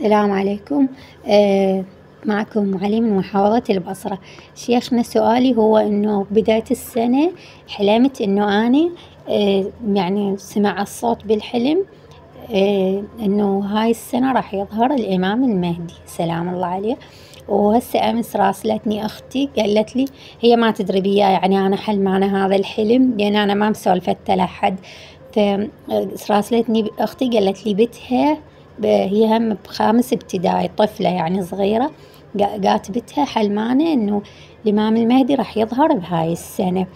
السلام عليكم آه معكم علي من محافظة البصرة شيخنا سؤالي هو انه بداية السنة حلمت انه انا آه يعني سمع الصوت بالحلم آه انه هاي السنة راح يظهر الامام المهدي سلام الله عليه وهسه امس راسلتني اختي قالت لي هي ما تدري بيا يعني انا حلمانة هذا الحلم لان انا ما مسولفت لحد فراسلتني آه، اختي قالت لي بتها هي هم بخامس ابتدائي طفلة يعني صغيرة قاتبتها حلمانة إنه الإمام المهدي راح يظهر بهاي السنة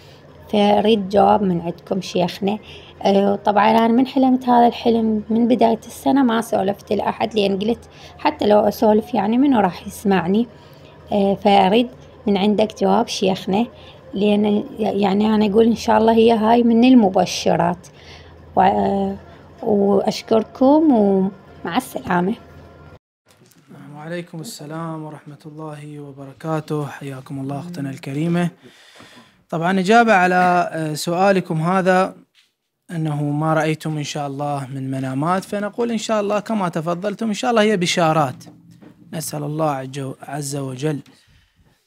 فأريد جواب من عندكم شيخنا أه، طبعا أنا من حلمت هذا الحلم من بداية السنة ما سولفت لأحد لأن قلت حتى لو أسولف يعني منو راح يسمعني فريد أه، فأريد من عندك جواب شيخنا لأن يعني أنا أقول إن شاء الله هي هاي من المبشرات أه، وأشكركم و مع السلامة وعليكم السلام ورحمة الله وبركاته حياكم الله أختنا الكريمة طبعا إجابة على آه، سؤالكم هذا أنه ما رأيتم إن شاء الله من منامات فنقول إن شاء الله كما تفضلتم إن شاء الله هي بشارات نسأل الله عز وجل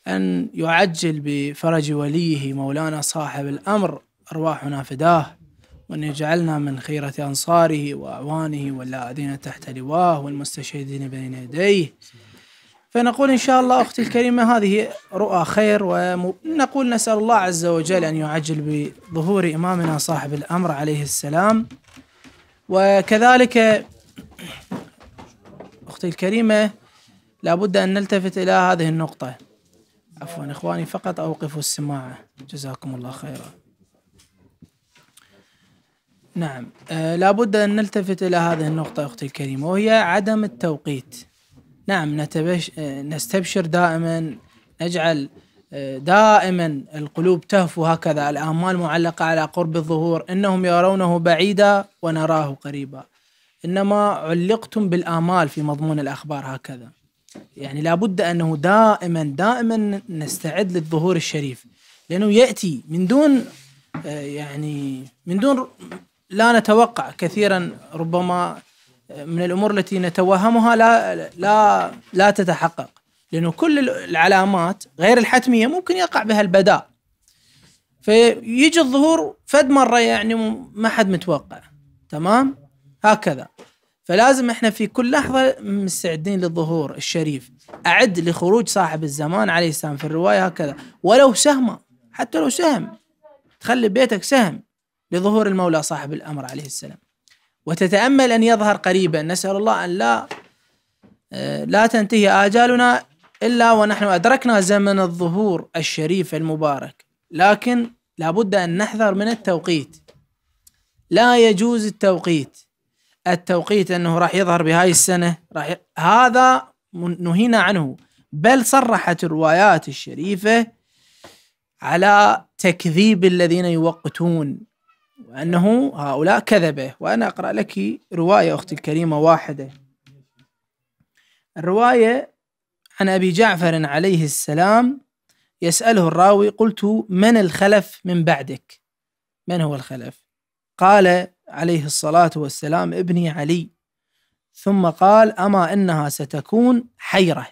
أن يعجل بفرج وليه مولانا صاحب الأمر أرواحنا فداه وأن يجعلنا من خيرة أنصاره وأعوانه واللاذين تحت لواه والمستشهدين بين يديه فنقول إن شاء الله أختي الكريمة هذه رؤى خير ونقول نسأل الله عز وجل أن يعجل بظهور إمامنا صاحب الأمر عليه السلام وكذلك أختي الكريمة لابد أن نلتفت إلى هذه النقطة عفوا إخواني فقط أوقفوا السماعة جزاكم الله خيرا نعم آه لابد أن نلتفت إلى هذه النقطة أختي الكريمة وهي عدم التوقيت نعم نتبش آه، نستبشر دائما نجعل آه، دائما القلوب تهفو هكذا الآمال معلقة على قرب الظهور إنهم يرونه بعيدا ونراه قريبا إنما علقتم بالآمال في مضمون الأخبار هكذا يعني لابد أنه دائما دائما نستعد للظهور الشريف لأنه يأتي من دون آه، يعني من دون لا نتوقع كثيرا ربما من الامور التي نتوهمها لا لا لا تتحقق لانه كل العلامات غير الحتميه ممكن يقع بها البداء فيجي الظهور فد مره يعني ما حد متوقع تمام هكذا فلازم احنا في كل لحظه مستعدين للظهور الشريف اعد لخروج صاحب الزمان عليه السلام في الروايه هكذا ولو سهمه حتى لو سهم تخلي بيتك سهم لظهور المولى صاحب الأمر عليه السلام وتتأمل أن يظهر قريبا نسأل الله أن لا آه، لا تنتهي آجالنا إلا ونحن أدركنا زمن الظهور الشريف المبارك لكن لابد أن نحذر من التوقيت لا يجوز التوقيت التوقيت أنه راح يظهر بهاي السنة راح ي... هذا نهينا عنه بل صرحت الروايات الشريفة على تكذيب الذين يوقتون وأنه هؤلاء كذبه وأنا أقرأ لك رواية أختي الكريمة واحدة الرواية عن أبي جعفر عليه السلام يسأله الراوي قلت من الخلف من بعدك من هو الخلف قال عليه الصلاة والسلام ابني علي ثم قال أما إنها ستكون حيرة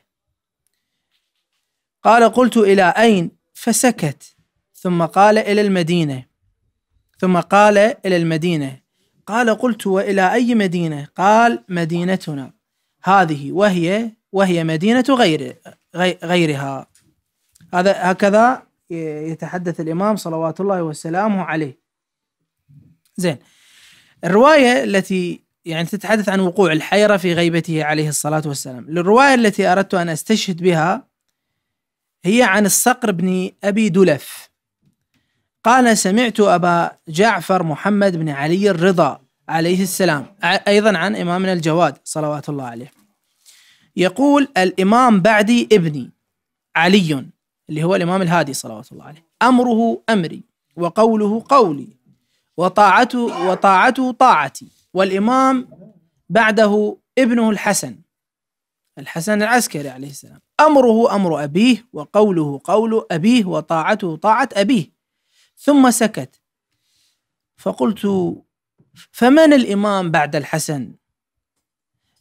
قال قلت إلى أين فسكت ثم قال إلى المدينة ثم قال إلى المدينة قال قلت وإلى أي مدينة قال مدينتنا هذه وهي وهي مدينة غير غيرها هذا هكذا يتحدث الإمام صلوات الله وسلامه عليه زين الرواية التي يعني تتحدث عن وقوع الحيرة في غيبته عليه الصلاة والسلام الرواية التي أردت أن أستشهد بها هي عن الصقر بن أبي دلف قال سمعت أبا جعفر محمد بن علي الرضا عليه السلام أيضا عن إمامنا الجواد صلوات الله عليه يقول الإمام بعدي ابني علي اللي هو الإمام الهادي صلوات الله عليه أمره أمري وقوله قولي وطاعته وطاعته طاعتي والإمام بعده ابنه الحسن الحسن العسكري عليه السلام أمره أمر أبيه وقوله قول أبيه وطاعته طاعة أبيه ثم سكت فقلت فمن الامام بعد الحسن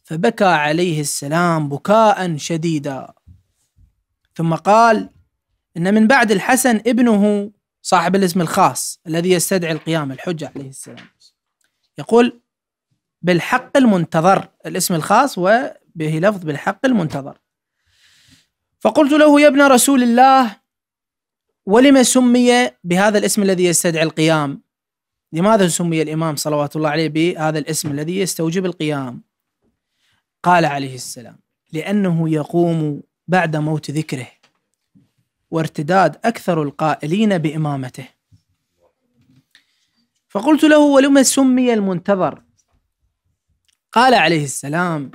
فبكى عليه السلام بكاء شديدا ثم قال ان من بعد الحسن ابنه صاحب الاسم الخاص الذي يستدعي القيام الحجه عليه السلام يقول بالحق المنتظر الاسم الخاص وبه لفظ بالحق المنتظر فقلت له يا ابن رسول الله ولما سمي بهذا الاسم الذي يستدعي القيام لماذا سمي الإمام صلوات الله عليه بهذا الاسم الذي يستوجب القيام قال عليه السلام لأنه يقوم بعد موت ذكره وارتداد أكثر القائلين بإمامته فقلت له ولما سمي المنتظر قال عليه السلام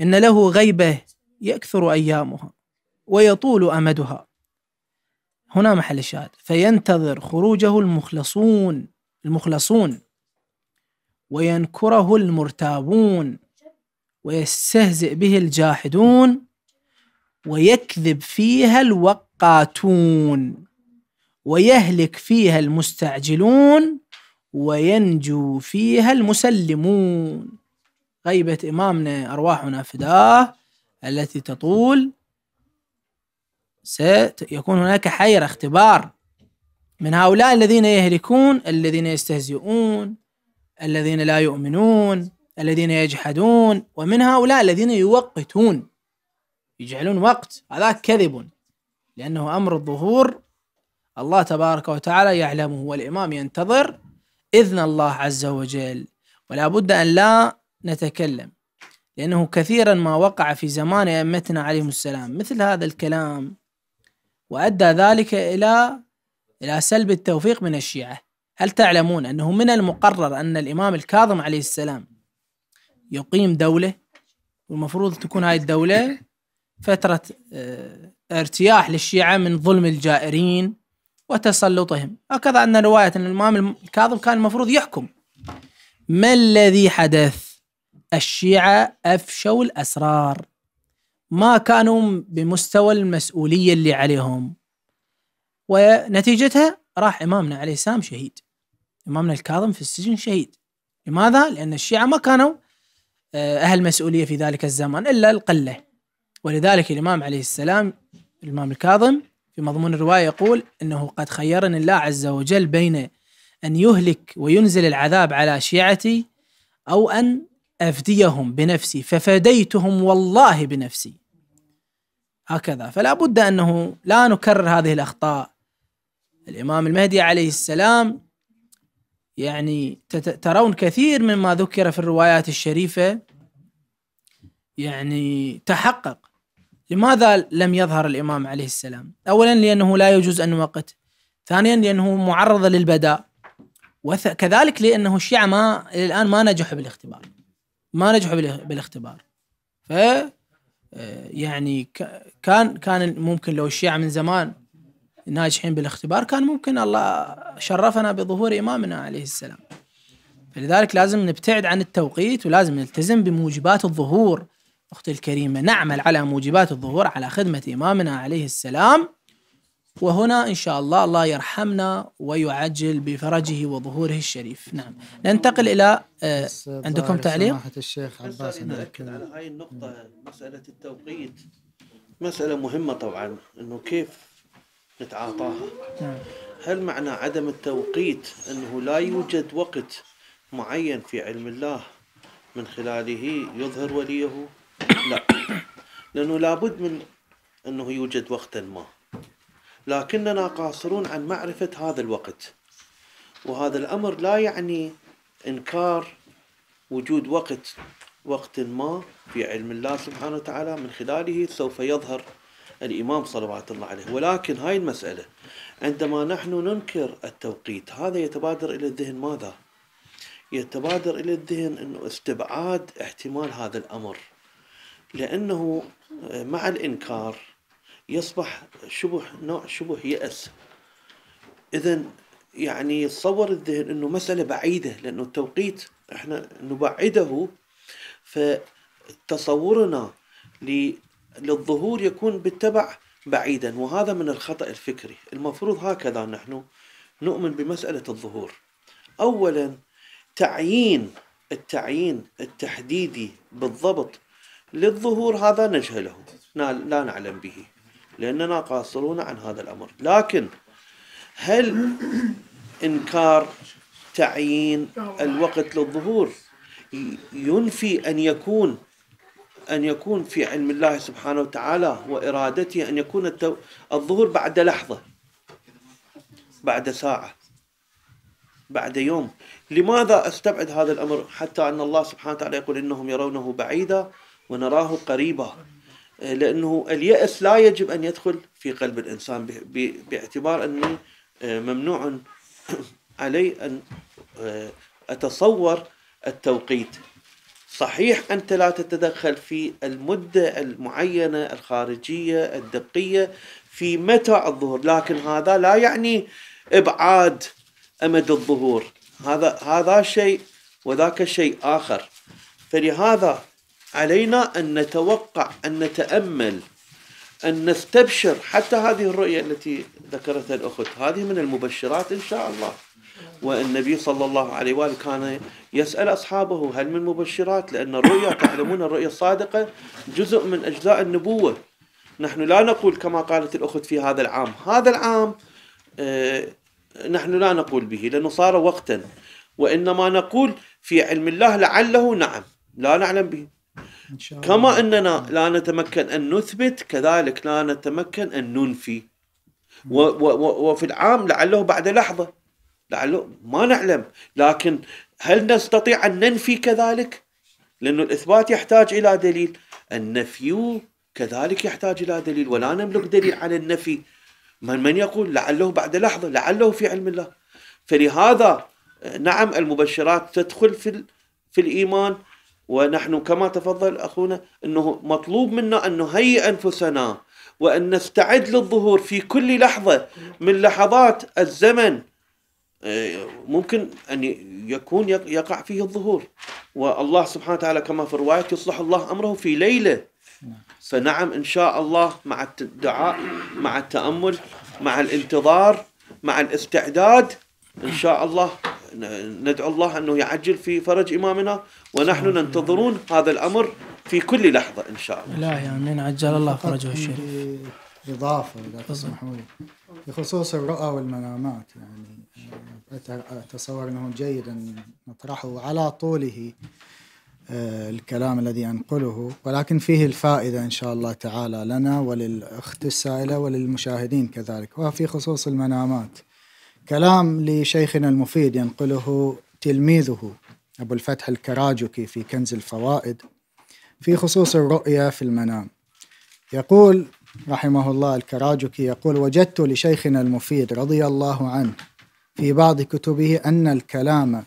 إن له غيبة يكثر أيامها ويطول أمدها هنا محل الشاهد فينتظر خروجه المخلصون المخلصون وينكره المرتابون ويستهزئ به الجاحدون ويكذب فيها الوقاتون ويهلك فيها المستعجلون وينجو فيها المسلمون غيبة إمامنا أرواحنا فداه التي تطول سيكون هناك حيرة اختبار من هؤلاء الذين يهلكون الذين يستهزئون الذين لا يؤمنون الذين يجحدون ومن هؤلاء الذين يوقتون يجعلون وقت هذا كذب لأنه أمر الظهور الله تبارك وتعالى يعلمه والإمام ينتظر إذن الله عز وجل ولا بد أن لا نتكلم لأنه كثيرا ما وقع في زمان أئمتنا عليهم السلام مثل هذا الكلام وأدى ذلك إلى إلى سلب التوفيق من الشيعة هل تعلمون أنه من المقرر أن الإمام الكاظم عليه السلام يقيم دولة والمفروض تكون هاي الدولة فترة آه، ارتياح للشيعة من ظلم الجائرين وتسلطهم هكذا أن رواية أن الإمام الكاظم كان المفروض يحكم ما الذي حدث الشيعة أفشوا الأسرار ما كانوا بمستوى المسؤوليه اللي عليهم ونتيجتها راح امامنا عليه السلام شهيد امامنا الكاظم في السجن شهيد لماذا؟ لان الشيعه ما كانوا آه، اهل مسؤوليه في ذلك الزمان الا القله ولذلك الامام عليه السلام الامام الكاظم في مضمون الروايه يقول انه قد خيرني الله عز وجل بين ان يهلك وينزل العذاب على شيعتي او ان أفديهم بنفسي ففديتهم والله بنفسي هكذا فلا بد أنه لا نكرر هذه الأخطاء الإمام المهدي عليه السلام يعني ترون كثير مما ذكر في الروايات الشريفة يعني تحقق لماذا لم يظهر الإمام عليه السلام أولا لأنه لا يجوز أن وقت ثانيا لأنه معرض للبداء وكذلك لأنه الشيعة ما الآن ما نجحوا بالاختبار ما نجحوا بالاختبار ف آه، يعني كان كان ممكن لو الشيعة من زمان ناجحين بالاختبار كان ممكن الله شرفنا بظهور إمامنا عليه السلام فلذلك لازم نبتعد عن التوقيت ولازم نلتزم بموجبات الظهور أختي الكريمة نعمل على موجبات الظهور على خدمة إمامنا عليه السلام وهنا إن شاء الله الله يرحمنا ويعجل بفرجه وظهوره الشريف نعم ننتقل إلى آه عندكم تعليق سماحة الشيخ عباس نأكد نعم. على هاي النقطة مسألة التوقيت مسألة مهمة طبعا أنه كيف نتعاطاها نعم. هل معنى عدم التوقيت أنه لا يوجد وقت معين في علم الله من خلاله يظهر وليه لا لأنه لابد من أنه يوجد وقتا ما لكننا قاصرون عن معرفة هذا الوقت وهذا الأمر لا يعني إنكار وجود وقت وقت ما في علم الله سبحانه وتعالى من خلاله سوف يظهر الإمام صلوات الله عليه ولكن هاي المسألة عندما نحن ننكر التوقيت هذا يتبادر إلى الذهن ماذا؟ يتبادر إلى الذهن أنه استبعاد احتمال هذا الأمر لأنه مع الإنكار يصبح شبه نوع شبه يأس إذا يعني يتصور الذهن أنه مسألة بعيدة لأنه التوقيت إحنا نبعده فتصورنا للظهور يكون بالتبع بعيدا وهذا من الخطأ الفكري المفروض هكذا نحن نؤمن بمسألة الظهور أولا تعيين التعيين التحديدي بالضبط للظهور هذا نجهله لا نعلم به لأننا قاصرون عن هذا الأمر لكن هل إنكار تعيين الوقت للظهور ينفي أن يكون أن يكون في علم الله سبحانه وتعالى وإرادته أن يكون التو... الظهور بعد لحظة بعد ساعة بعد يوم لماذا أستبعد هذا الأمر حتى أن الله سبحانه وتعالى يقول إنهم يرونه بعيدا ونراه قريبا آه، لأنه اليأس لا يجب أن يدخل في قلب الإنسان باعتبار أني آه، ممنوع علي أن آه، أتصور التوقيت صحيح أنت لا تتدخل في المدة المعينة الخارجية الدقية في متى الظهور لكن هذا لا يعني إبعاد أمد الظهور هذا هذا شيء وذاك شيء آخر فلهذا علينا أن نتوقع أن نتأمل أن نستبشر حتى هذه الرؤية التي ذكرتها الأخت هذه من المبشرات إن شاء الله والنبي صلى الله عليه وآله كان يسأل أصحابه هل من مبشرات لأن الرؤيا تعلمون الرؤيا الصادقة جزء من أجزاء النبوة نحن لا نقول كما قالت الأخت في هذا العام هذا العام آه نحن لا نقول به لأنه صار وقتا وإنما نقول في علم الله لعله نعم لا نعلم به كما أننا لا نتمكن أن نثبت كذلك لا نتمكن أن ننفي و و وفي العام لعله بعد لحظة لعله ما نعلم لكن هل نستطيع أن ننفي كذلك لانه الإثبات يحتاج إلى دليل النفي كذلك يحتاج إلى دليل ولا نملك دليل على النفي من من يقول لعله بعد لحظة لعله في علم الله فلهذا نعم المبشرات تدخل في في الإيمان ونحن كما تفضل اخونا انه مطلوب منا ان نهيئ انفسنا وان نستعد للظهور في كل لحظه من لحظات الزمن ممكن ان يكون يقع فيه الظهور والله سبحانه وتعالى كما في الروايه يصلح الله امره في ليله فنعم ان شاء الله مع الدعاء مع التامل مع الانتظار مع الاستعداد ان شاء الله ندعو الله أنه يعجل في فرج إمامنا ونحن ننتظرون هذا الأمر في كل لحظة إن شاء الله لا آمين عجل الله فرجه الشريف إضافة بخصوص الرؤى والمنامات يعني أتصور أنه جيدا نطرحه على طوله آه، الكلام الذي أنقله ولكن فيه الفائدة إن شاء الله تعالى لنا وللأخت السائلة وللمشاهدين كذلك وفي خصوص المنامات كلام لشيخنا المفيد ينقله تلميذه أبو الفتح الكراجكي في كنز الفوائد في خصوص الرؤية في المنام يقول رحمه الله الكراجكي يقول وجدت لشيخنا المفيد رضي الله عنه في بعض كتبه أن الكلام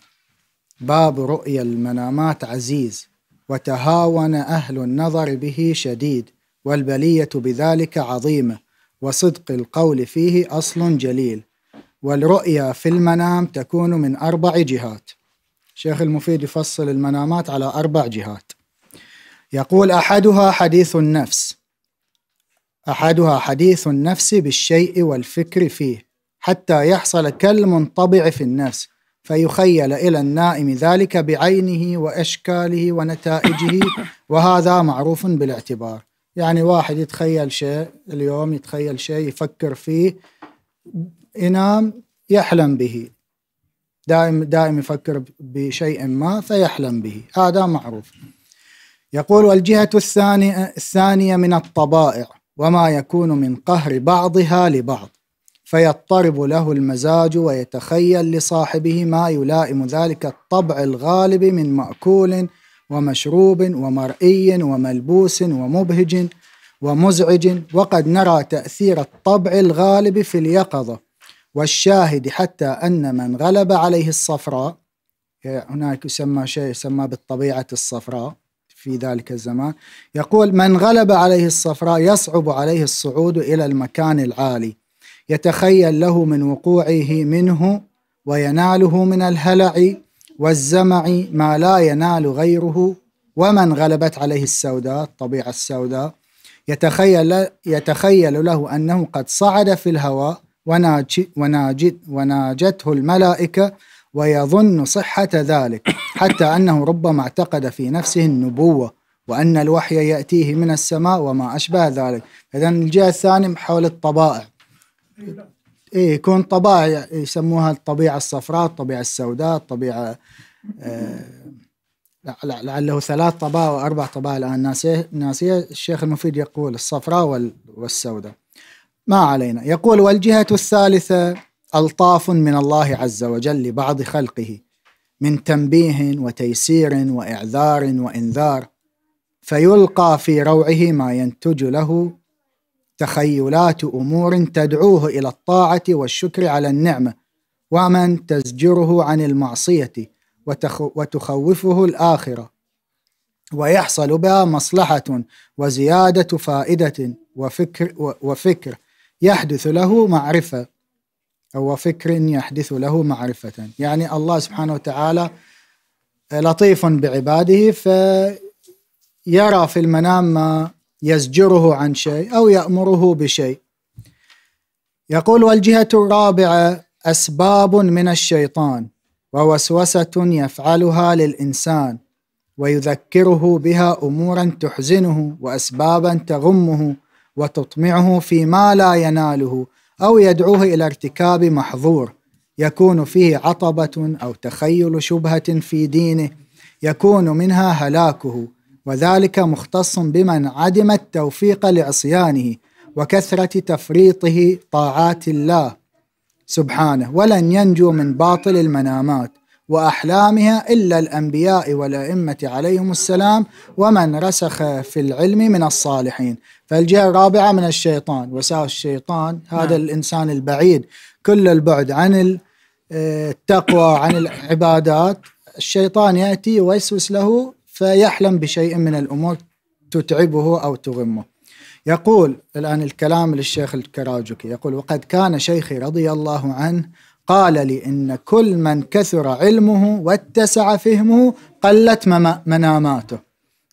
باب رؤيا المنامات عزيز وتهاون أهل النظر به شديد والبلية بذلك عظيمة وصدق القول فيه أصل جليل والرؤية في المنام تكون من أربع جهات شيخ المفيد يفصل المنامات على أربع جهات يقول أحدها حديث النفس أحدها حديث النفس بالشيء والفكر فيه حتى يحصل كالمنطبع في النفس فيخيل إلى النائم ذلك بعينه وأشكاله ونتائجه وهذا معروف بالاعتبار يعني واحد يتخيل شيء اليوم يتخيل شيء يفكر فيه ينام يحلم به دائم دائم يفكر بشيء ما فيحلم به هذا معروف يقول والجهة الثانية الثانية من الطبائع وما يكون من قهر بعضها لبعض فيضطرب له المزاج ويتخيل لصاحبه ما يلائم ذلك الطبع الغالب من مأكول ومشروب ومرئي وملبوس ومبهج ومزعج وقد نرى تأثير الطبع الغالب في اليقظة والشاهد حتى أن من غلب عليه الصفراء هناك يسمى شيء يسمى بالطبيعة الصفراء في ذلك الزمان يقول من غلب عليه الصفراء يصعب عليه الصعود إلى المكان العالي يتخيل له من وقوعه منه ويناله من الهلع والزمع ما لا ينال غيره ومن غلبت عليه السوداء الطبيعة السوداء يتخيل, يتخيل له أنه قد صعد في الهواء وناجت وناجته الملائكة ويظن صحة ذلك حتى أنه ربما اعتقد في نفسه النبوة وأن الوحي يأتيه من السماء وما أشبه ذلك إذا الجهة الثانية حول الطبائع إيه يكون طبائع يسموها الطبيعة الصفراء الطبيعة السوداء الطبيعة آه لعله ثلاث طبائع وأربع طبائع الآن ناسيه الشيخ المفيد يقول الصفراء والسوداء ما علينا يقول والجهة الثالثة ألطاف من الله عز وجل لبعض خلقه من تنبيه وتيسير وإعذار وإنذار فيلقى في روعه ما ينتج له تخيلات امور تدعوه الى الطاعه والشكر على النعمه ومن تزجره عن المعصيه وتخوفه الاخره ويحصل بها مصلحه وزياده فائده وفكر وفكر يحدث له معرفة أو فكر يحدث له معرفة يعني الله سبحانه وتعالى لطيف بعباده فيرى في المنام ما يزجره عن شيء أو يأمره بشيء يقول والجهة الرابعة أسباب من الشيطان ووسوسة يفعلها للإنسان ويذكره بها أمورا تحزنه وأسبابا تغمه وتطمعه فيما لا يناله أو يدعوه إلى ارتكاب محظور يكون فيه عطبة أو تخيل شبهة في دينه يكون منها هلاكه وذلك مختص بمن عدم التوفيق لعصيانه وكثرة تفريطه طاعات الله سبحانه ولن ينجو من باطل المنامات واحلامها الا الانبياء والائمه عليهم السلام ومن رسخ في العلم من الصالحين فالجهه الرابعه من الشيطان وساوس الشيطان هذا نعم. الانسان البعيد كل البعد عن آه، التقوى عن العبادات الشيطان ياتي ويسوس له فيحلم بشيء من الامور تتعبه او تغمه يقول الان الكلام للشيخ الكراجكي يقول وقد كان شيخي رضي الله عنه قال لي إن كل من كثر علمه واتسع فهمه قلت مناماته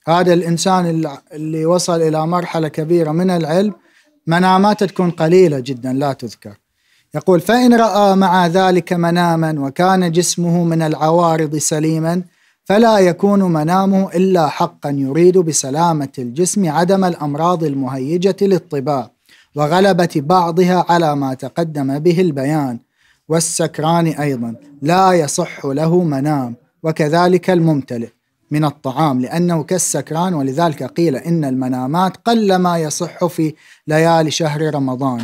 هذا الإنسان اللي وصل إلى مرحلة كبيرة من العلم مناماته تكون قليلة جدا لا تذكر يقول فإن رأى مع ذلك مناما وكان جسمه من العوارض سليما فلا يكون منامه إلا حقا يريد بسلامة الجسم عدم الأمراض المهيجة للطباع وغلبة بعضها على ما تقدم به البيان والسكران أيضا لا يصح له منام وكذلك الممتلئ من الطعام لأنه كالسكران ولذلك قيل إن المنامات قل ما يصح في ليالي شهر رمضان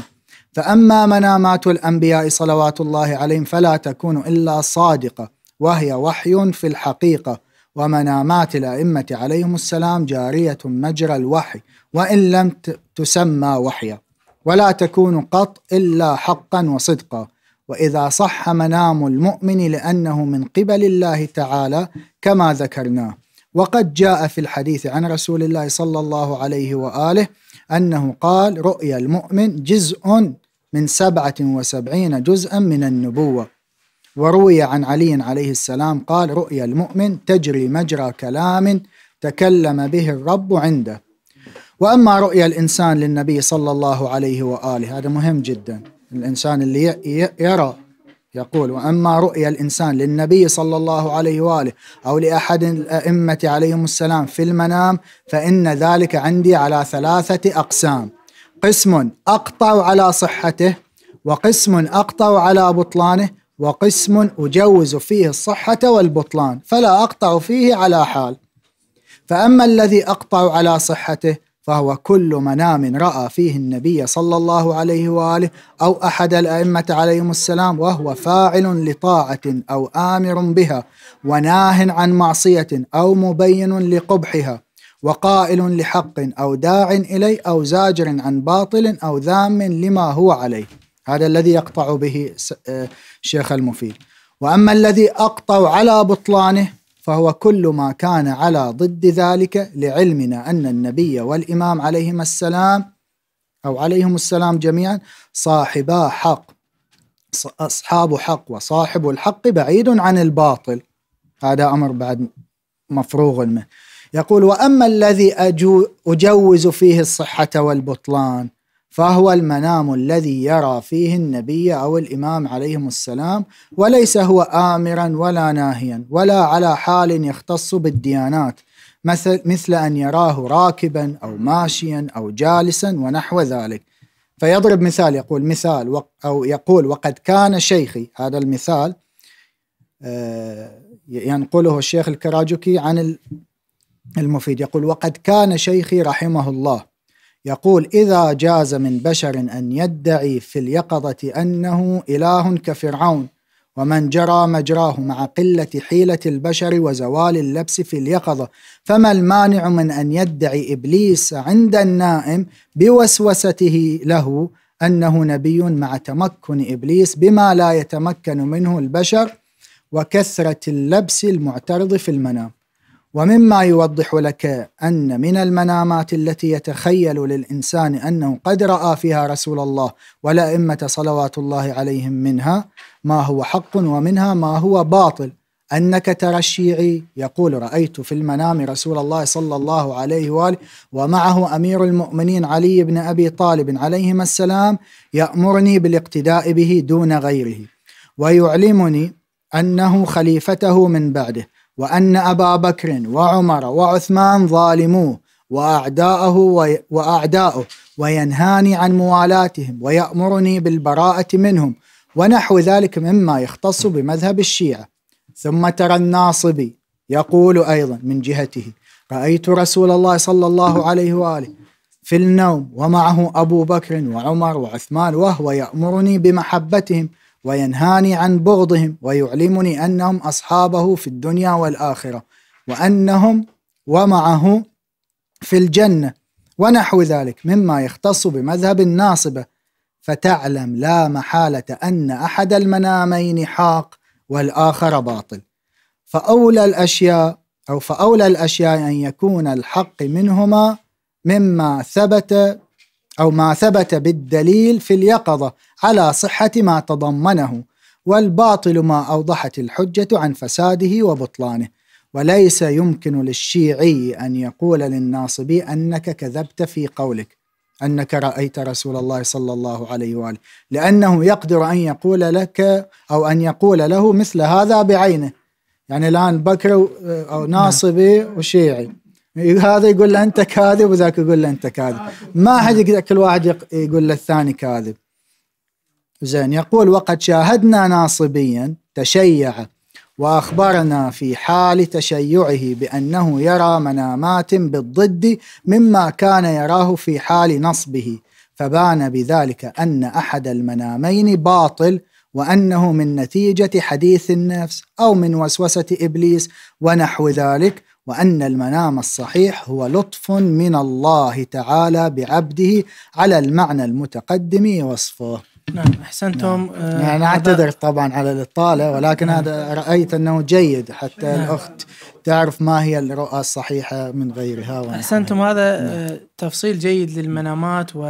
فأما منامات الأنبياء صلوات الله عليهم فلا تكون إلا صادقة وهي وحي في الحقيقة ومنامات الأئمة عليهم السلام جارية مجرى الوحي وإن لم تسمى وحيا ولا تكون قط إلا حقا وصدقا واذا صح منام المؤمن لانه من قبل الله تعالى كما ذكرناه وقد جاء في الحديث عن رسول الله صلى الله عليه واله انه قال رؤيا المؤمن جزء من سبعة وسبعين جزءا من النبوة وروي عن علي عليه السلام قال رؤيا المؤمن تجري مجرى كلام تكلم به الرب عنده وأما رؤيا الإنسان للنبي صلى الله عليه وآله هذا مهم جدا الإنسان اللي يرى يقول وأما رؤيا الإنسان للنبي صلى الله عليه وآله أو لأحد الأئمة عليهم السلام في المنام فإن ذلك عندي على ثلاثة أقسام قسم أقطع على صحته وقسم أقطع على بطلانه وقسم أجوز فيه الصحة والبطلان فلا أقطع فيه على حال فأما الذي أقطع على صحته فهو كل منام راى فيه النبي صلى الله عليه واله او احد الائمه عليهم السلام وهو فاعل لطاعه او امر بها وناه عن معصيه او مبين لقبحها وقائل لحق او داع اليه او زاجر عن باطل او ذام لما هو عليه هذا الذي يقطع به الشيخ آه، المفيد واما الذي اقطع على بطلانه فهو كل ما كان على ضد ذلك لعلمنا أن النبي والإمام عليهما السلام أو عليهم السلام جميعا صاحبا حق أصحاب حق وصاحب الحق بعيد عن الباطل هذا أمر بعد مفروغ منه يقول وأما الذي أجوز فيه الصحة والبطلان فهو المنام الذي يرى فيه النبي او الامام عليهم السلام وليس هو امرا ولا ناهيا ولا على حال يختص بالديانات مثل مثل ان يراه راكبا او ماشيا او جالسا ونحو ذلك فيضرب مثال يقول مثال او يقول وقد كان شيخي هذا المثال آه، ينقله الشيخ الكراجوكي عن المفيد يقول وقد كان شيخي رحمه الله يقول إذا جاز من بشر أن يدعي في اليقظة أنه إله كفرعون ومن جرى مجراه مع قلة حيلة البشر وزوال اللبس في اليقظة فما المانع من أن يدعي إبليس عند النائم بوسوسته له أنه نبي مع تمكن إبليس بما لا يتمكن منه البشر وكثرة اللبس المعترض في المنام ومما يوضح لك ان من المنامات التي يتخيل للانسان انه قد راى فيها رسول الله والائمه صلوات الله عليهم منها ما هو حق ومنها ما هو باطل انك ترى الشيعي يقول رايت في المنام رسول الله صلى الله عليه واله ومعه امير المؤمنين علي بن ابي طالب عليهما السلام يامرني بالاقتداء به دون غيره ويعلمني انه خليفته من بعده وأن أبا بكر وعمر وعثمان ظالموه وأعداءه وأعداؤه وينهاني عن موالاتهم ويأمرني بالبراءة منهم ونحو ذلك مما يختص بمذهب الشيعة ثم ترى الناصبي يقول أيضا من جهته رأيت رسول الله صلى الله عليه وآله في النوم ومعه أبو بكر وعمر وعثمان وهو يأمرني بمحبتهم وينهاني عن بغضهم ويعلمني انهم اصحابه في الدنيا والاخره وانهم ومعه في الجنه ونحو ذلك مما يختص بمذهب الناصبه فتعلم لا محاله ان احد المنامين حاق والاخر باطل فاولى الاشياء او فاولى الاشياء ان يكون الحق منهما مما ثبت أو ما ثبت بالدليل في اليقظة على صحة ما تضمنه والباطل ما أوضحت الحجة عن فساده وبطلانه وليس يمكن للشيعي أن يقول للناصبي أنك كذبت في قولك أنك رأيت رسول الله صلى الله عليه وآله لأنه يقدر أن يقول لك أو أن يقول له مثل هذا بعينه يعني الآن بكر أو ناصبي نعم. وشيعي هذا يقول له انت كاذب وذاك يقول له انت كاذب ما احد يقدر كل واحد يقول للثاني كاذب زين يقول وقد شاهدنا ناصبيا تشيع واخبرنا في حال تشيعه بانه يرى منامات بالضد مما كان يراه في حال نصبه فبان بذلك ان احد المنامين باطل وانه من نتيجه حديث النفس او من وسوسه ابليس ونحو ذلك وأن المنام الصحيح هو لطف من الله تعالى بعبده على المعنى المتقدم وصفه نعم احسنتم نعم. آه، يعني أنا اعتذر طبعا على الاطاله ولكن نعم. هذا رايت انه جيد حتى نعم. الاخت تعرف ما هي الرؤى الصحيحه من غيرها احسنتم نعم. هذا نعم. تفصيل جيد للمنامات و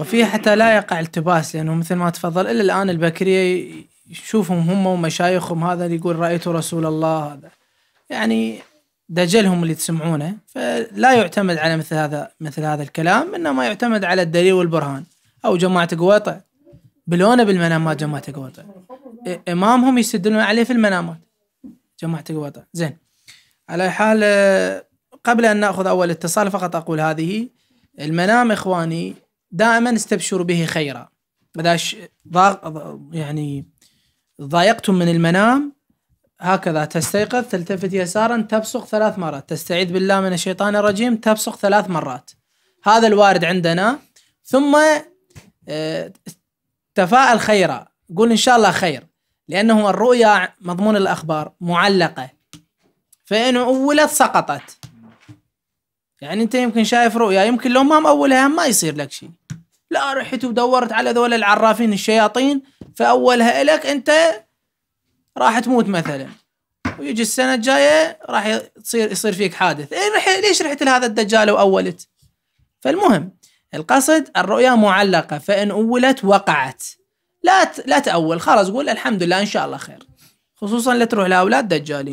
وفيه حتى لا يقع التباس لانه مثل ما تفضل الا الان البكريه يشوفهم هم ومشايخهم هذا اللي يقول رايت رسول الله هذا يعني دجلهم اللي تسمعونه فلا يعتمد على مثل هذا مثل هذا الكلام انما يعتمد على الدليل والبرهان او جماعه قويطع بلونه بالمنامات جماعه قويطع امامهم يستدلون عليه في المنامات جماعه قويطع زين على حال آه، قبل ان ناخذ اول اتصال فقط اقول هذه المنام اخواني دائما استبشروا به خيرا اذا ضاق يعني ضايقتم من المنام هكذا تستيقظ تلتفت يسارا تبصق ثلاث مرات تستعيذ بالله من الشيطان الرجيم تبصق ثلاث مرات هذا الوارد عندنا ثم آه، تفاءل خيرا قول إن شاء الله خير لأنه الرؤيا مضمون الأخبار معلقة فإن أولت سقطت يعني أنت يمكن شايف رؤيا يمكن لو ما مأولها ما يصير لك شيء لا رحت ودورت على ذول العرافين الشياطين فأولها لك أنت راح تموت مثلا ويجي السنه الجايه راح تصير يصير فيك حادث إيه ليش رحت لهذا الدجال واولت فالمهم القصد الرؤيا معلقه فان اولت وقعت لا لا تاول خلاص قول الحمد لله ان شاء الله خير خصوصا لا تروح لاولاد دجالين